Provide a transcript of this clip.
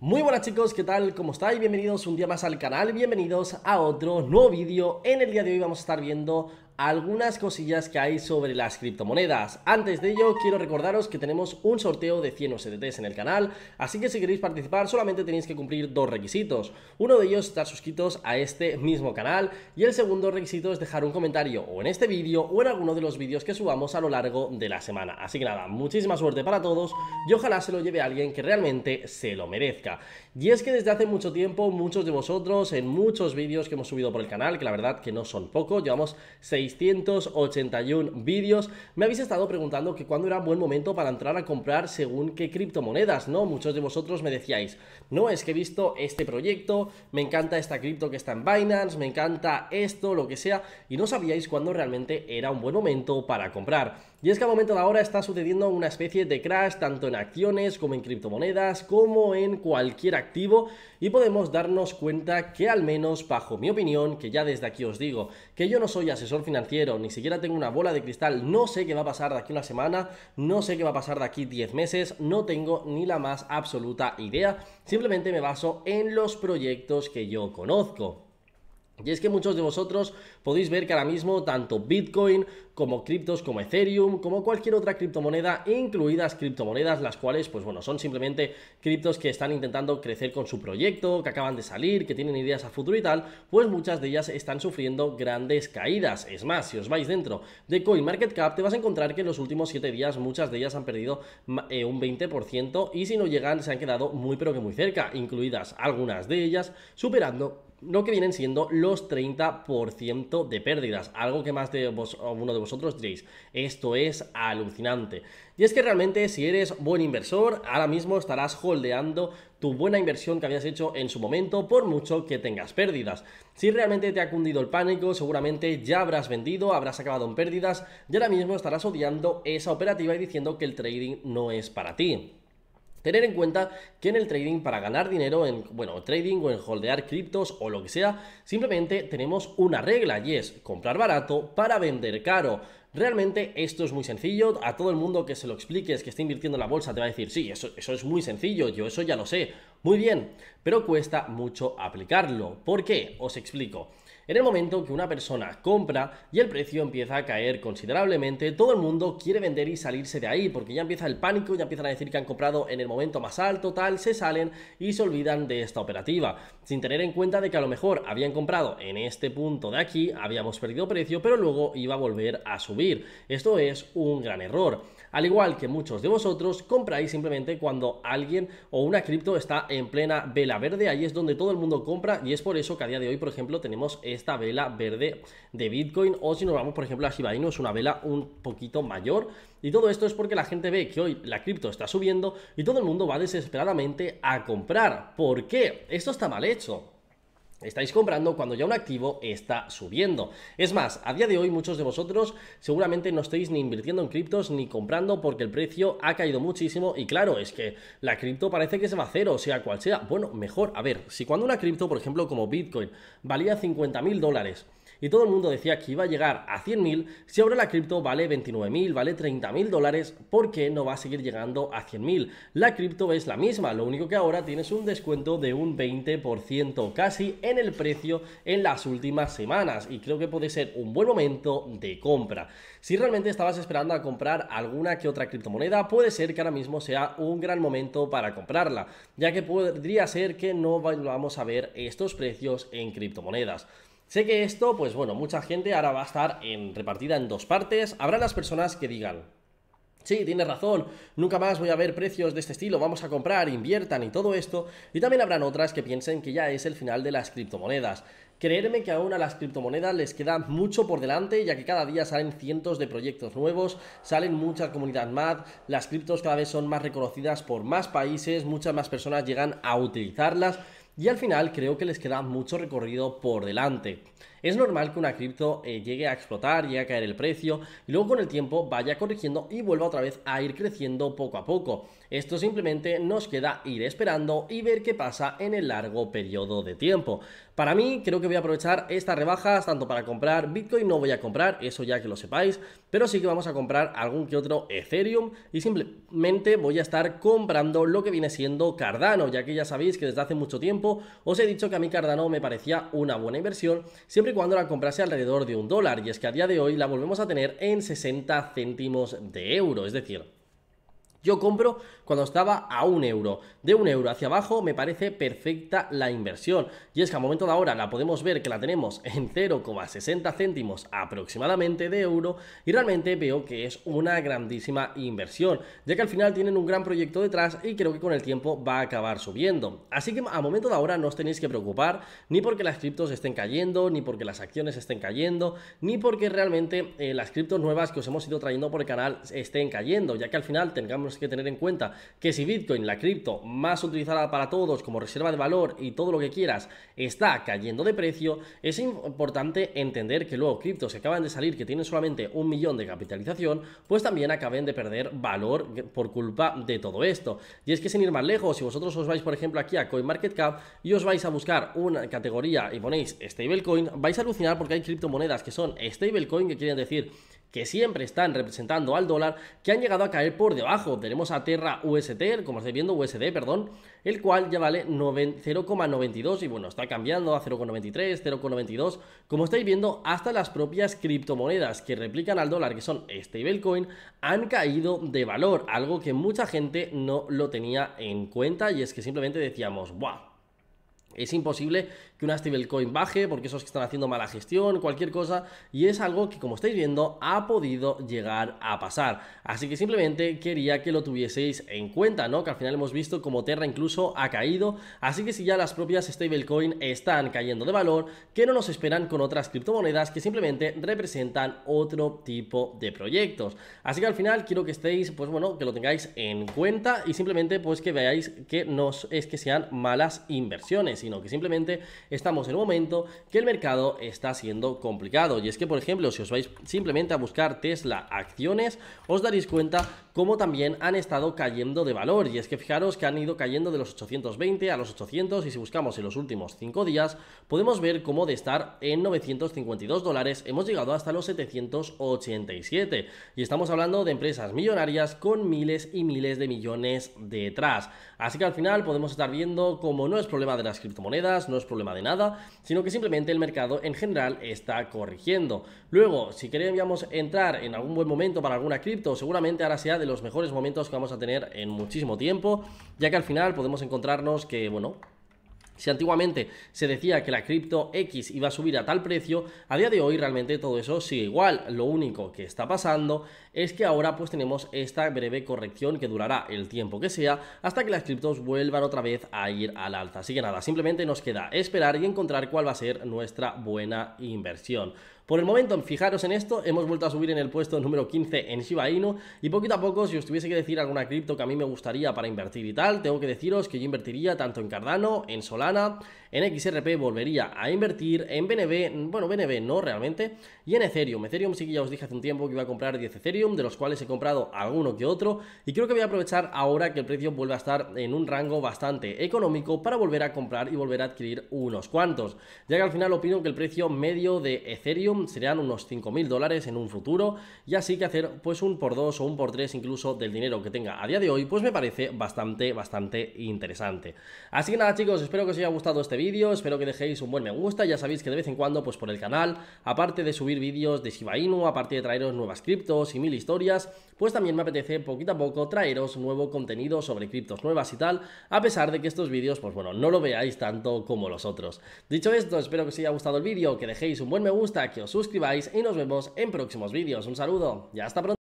Muy buenas chicos, ¿qué tal? ¿Cómo estáis? Bienvenidos un día más al canal, bienvenidos a otro nuevo vídeo. En el día de hoy vamos a estar viendo algunas cosillas que hay sobre las criptomonedas. Antes de ello, quiero recordaros que tenemos un sorteo de 100 USDTs en el canal, así que si queréis participar solamente tenéis que cumplir dos requisitos. Uno de ellos es estar suscritos a este mismo canal y el segundo requisito es dejar un comentario o en este vídeo o en alguno de los vídeos que subamos a lo largo de la semana. Así que nada, muchísima suerte para todos y ojalá se lo lleve alguien que realmente se lo merezca. Y es que desde hace mucho tiempo muchos de vosotros en muchos vídeos que hemos subido por el canal, que la verdad que no son pocos, llevamos 6 681 vídeos. Me habéis estado preguntando que cuándo era un buen momento para entrar a comprar según qué criptomonedas, ¿no? Muchos de vosotros me decíais, no, es que he visto este proyecto, me encanta esta cripto que está en Binance, me encanta esto, lo que sea, y no sabíais cuándo realmente era un buen momento para comprar. Y es que al momento de ahora está sucediendo una especie de crash tanto en acciones como en criptomonedas, como en cualquier activo, y podemos darnos cuenta que al menos, bajo mi opinión, que ya desde aquí os digo, que yo no soy asesor financiero, ni siquiera tengo una bola de cristal, no sé qué va a pasar de aquí una semana, no sé qué va a pasar de aquí 10 meses, no tengo ni la más absoluta idea, simplemente me baso en los proyectos que yo conozco. Y es que muchos de vosotros podéis ver que ahora mismo tanto Bitcoin como criptos como Ethereum, como cualquier otra criptomoneda, incluidas criptomonedas, las cuales, pues bueno, son simplemente criptos que están intentando crecer con su proyecto, que acaban de salir, que tienen ideas a futuro y tal, pues muchas de ellas están sufriendo grandes caídas. Es más, si os vais dentro de CoinMarketCap, te vas a encontrar que en los últimos 7 días muchas de ellas han perdido eh, un 20% y si no llegan se han quedado muy pero que muy cerca, incluidas algunas de ellas superando lo que vienen siendo los 30% de pérdidas, algo que más de uno de vosotros diréis, esto es alucinante. Y es que realmente si eres buen inversor, ahora mismo estarás holdeando tu buena inversión que habías hecho en su momento, por mucho que tengas pérdidas. Si realmente te ha cundido el pánico, seguramente ya habrás vendido, habrás acabado en pérdidas y ahora mismo estarás odiando esa operativa y diciendo que el trading no es para ti. Tener en cuenta que en el trading para ganar dinero, en bueno, trading o en holdear criptos o lo que sea, simplemente tenemos una regla y es comprar barato para vender caro. Realmente esto es muy sencillo, a todo el mundo que se lo expliques, que esté invirtiendo en la bolsa, te va a decir, sí, eso, eso es muy sencillo, yo eso ya lo sé muy bien, pero cuesta mucho aplicarlo. ¿Por qué? Os explico. En el momento que una persona compra y el precio empieza a caer considerablemente, todo el mundo quiere vender y salirse de ahí, porque ya empieza el pánico, ya empiezan a decir que han comprado en el momento más alto, tal, se salen y se olvidan de esta operativa, sin tener en cuenta de que a lo mejor habían comprado en este punto de aquí, habíamos perdido precio, pero luego iba a volver a subir. Esto es un gran error. Al igual que muchos de vosotros, compráis simplemente cuando alguien o una cripto está en plena vela verde, ahí es donde todo el mundo compra y es por eso que a día de hoy, por ejemplo, tenemos esta vela verde de Bitcoin o si nos vamos, por ejemplo, a Shiba Inu, es una vela un poquito mayor y todo esto es porque la gente ve que hoy la cripto está subiendo y todo el mundo va desesperadamente a comprar. ¿Por qué? Esto está mal hecho. Estáis comprando cuando ya un activo está subiendo. Es más, a día de hoy muchos de vosotros seguramente no estáis ni invirtiendo en criptos ni comprando porque el precio ha caído muchísimo y claro, es que la cripto parece que se va a cero, sea cual sea. Bueno, mejor, a ver, si cuando una cripto, por ejemplo, como Bitcoin, valía 50 mil dólares, y todo el mundo decía que iba a llegar a 100.000, si ahora la cripto vale 29.000, vale 30.000 dólares, ¿por qué no va a seguir llegando a 100.000? La cripto es la misma, lo único que ahora tienes un descuento de un 20% casi en el precio en las últimas semanas y creo que puede ser un buen momento de compra. Si realmente estabas esperando a comprar alguna que otra criptomoneda, puede ser que ahora mismo sea un gran momento para comprarla, ya que podría ser que no vamos a ver estos precios en criptomonedas. Sé que esto, pues bueno, mucha gente ahora va a estar repartida en dos partes. Habrá las personas que digan, Sí, tienes razón, nunca más voy a ver precios de este estilo, vamos a comprar, inviertan y todo esto. Y también habrán otras que piensen que ya es el final de las criptomonedas. Creerme que aún a las criptomonedas les queda mucho por delante, ya que cada día salen cientos de proyectos nuevos, salen muchas comunidad mad, las criptos cada vez son más reconocidas por más países, muchas más personas llegan a utilizarlas y al final creo que les queda mucho recorrido por delante. Es normal que una cripto eh, llegue a explotar, llegue a caer el precio y luego con el tiempo vaya corrigiendo y vuelva otra vez a ir creciendo poco a poco. Esto simplemente nos queda ir esperando y ver qué pasa en el largo periodo de tiempo. Para mí, creo que voy a aprovechar estas rebajas tanto para comprar Bitcoin, no voy a comprar, eso ya que lo sepáis, pero sí que vamos a comprar algún que otro Ethereum y simplemente voy a estar comprando lo que viene siendo Cardano, ya que ya sabéis que desde hace mucho tiempo os he dicho que a mí Cardano me parecía una buena inversión, siempre y cuando la comprase alrededor de un dólar, y es que a día de hoy la volvemos a tener en 60 céntimos de euro, es decir, yo compro cuando estaba a un euro. De un euro hacia abajo me parece perfecta la inversión. Y es que a momento de ahora la podemos ver que la tenemos en 0,60 céntimos aproximadamente de euro. Y realmente veo que es una grandísima inversión. Ya que al final tienen un gran proyecto detrás y creo que con el tiempo va a acabar subiendo. Así que a momento de ahora no os tenéis que preocupar ni porque las criptos estén cayendo, ni porque las acciones estén cayendo, ni porque realmente eh, las criptos nuevas que os hemos ido trayendo por el canal estén cayendo. Ya que al final tengamos tenemos que tener en cuenta que si Bitcoin, la cripto más utilizada para todos como reserva de valor y todo lo que quieras, está cayendo de precio, es importante entender que luego criptos que acaban de salir, que tienen solamente un millón de capitalización, pues también acaben de perder valor por culpa de todo esto. Y es que sin ir más lejos, si vosotros os vais, por ejemplo, aquí a CoinMarketCap y os vais a buscar una categoría y ponéis stablecoin, vais a alucinar porque hay criptomonedas que son stablecoin, que quieren decir que siempre están representando al dólar, que han llegado a caer por debajo. Tenemos a Terra UST, como estáis viendo, USD, perdón, el cual ya vale 0,92 y bueno, está cambiando a 0,93, 0,92, como estáis viendo, hasta las propias criptomonedas que replican al dólar, que son stablecoin, han caído de valor, algo que mucha gente no lo tenía en cuenta y es que simplemente decíamos, ¡buah! Es imposible que una stablecoin baje, porque esos que están haciendo mala gestión, cualquier cosa, y es algo que como estáis viendo ha podido llegar a pasar. Así que simplemente quería que lo tuvieseis en cuenta, ¿no? Que al final hemos visto como Terra incluso ha caído, así que si ya las propias stablecoin están cayendo de valor, que no nos esperan con otras criptomonedas que simplemente representan otro tipo de proyectos. Así que al final quiero que estéis, pues bueno, que lo tengáis en cuenta y simplemente pues que veáis que no es que sean malas inversiones, sino que simplemente estamos en un momento que el mercado está siendo complicado. Y es que, por ejemplo, si os vais simplemente a buscar Tesla acciones, os daréis cuenta cómo también han estado cayendo de valor. Y es que fijaros que han ido cayendo de los 820 a los 800 y si buscamos en los últimos 5 días, podemos ver cómo de estar en 952 dólares hemos llegado hasta los 787. Y estamos hablando de empresas millonarias con miles y miles de millones detrás. Así que al final podemos estar viendo cómo no es problema de las criptomonedas, no es problema de nada, sino que simplemente el mercado en general está corrigiendo. Luego, si queríamos entrar en algún buen momento para alguna cripto, seguramente ahora sea de los mejores momentos que vamos a tener en muchísimo tiempo, ya que al final podemos encontrarnos que, bueno, si antiguamente se decía que la cripto X iba a subir a tal precio, a día de hoy realmente todo eso sigue igual. Lo único que está pasando es que ahora pues tenemos esta breve corrección que durará el tiempo que sea hasta que las criptos vuelvan otra vez a ir al alza. Así que nada, simplemente nos queda esperar y encontrar cuál va a ser nuestra buena inversión. Por el momento, fijaros en esto, hemos vuelto a subir en el puesto número 15 en Shiba Inu y poquito a poco, si os tuviese que decir alguna cripto que a mí me gustaría para invertir y tal, tengo que deciros que yo invertiría tanto en Cardano, en Solana, en XRP volvería a invertir, en BNB, bueno, BNB no realmente, y en Ethereum. Ethereum sí que ya os dije hace un tiempo que iba a comprar 10 Ethereum, de los cuales he comprado alguno que otro, y creo que voy a aprovechar ahora que el precio vuelve a estar en un rango bastante económico para volver a comprar y volver a adquirir unos cuantos, ya que al final opino que el precio medio de Ethereum serían unos 5.000 dólares en un futuro, y así que hacer pues un por dos o un por tres incluso del dinero que tenga a día de hoy, pues me parece bastante, bastante interesante. Así que nada chicos, espero que os haya gustado este vídeo, espero que dejéis un buen me gusta, ya sabéis que de vez en cuando pues por el canal, aparte de subir vídeos de Shiba Inu, aparte de traeros nuevas criptos y mil historias, pues también me apetece poquito a poco traeros nuevo contenido sobre criptos nuevas y tal, a pesar de que estos vídeos pues bueno, no lo veáis tanto como los otros. Dicho esto, espero que os haya gustado el vídeo, que dejéis un buen me gusta, que os suscribáis y nos vemos en próximos vídeos. Un saludo Ya hasta pronto.